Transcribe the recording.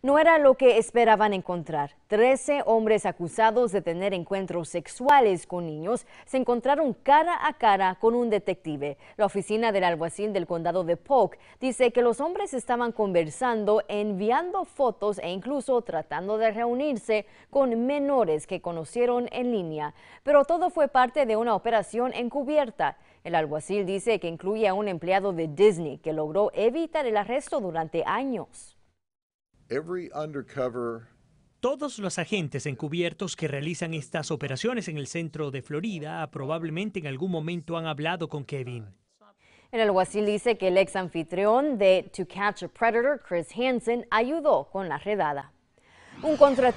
no era lo que esperaban encontrar. Trece hombres acusados de tener encuentros sexuales con niños se encontraron cara a cara con un detective. La oficina del alguacil del condado de Polk dice que los hombres estaban conversando, enviando fotos e incluso tratando de reunirse con menores que conocieron en línea. Pero todo fue parte de una operación encubierta. El alguacil dice que incluye a un empleado de Disney que logró evitar el arresto durante años. Todos los agentes encubiertos que realizan estas operaciones en el centro de Florida probablemente en algún momento han hablado con Kevin. El alguacil dice que el ex anfitrión de To Catch a Predator, Chris Hansen, ayudó con la redada. Un contratista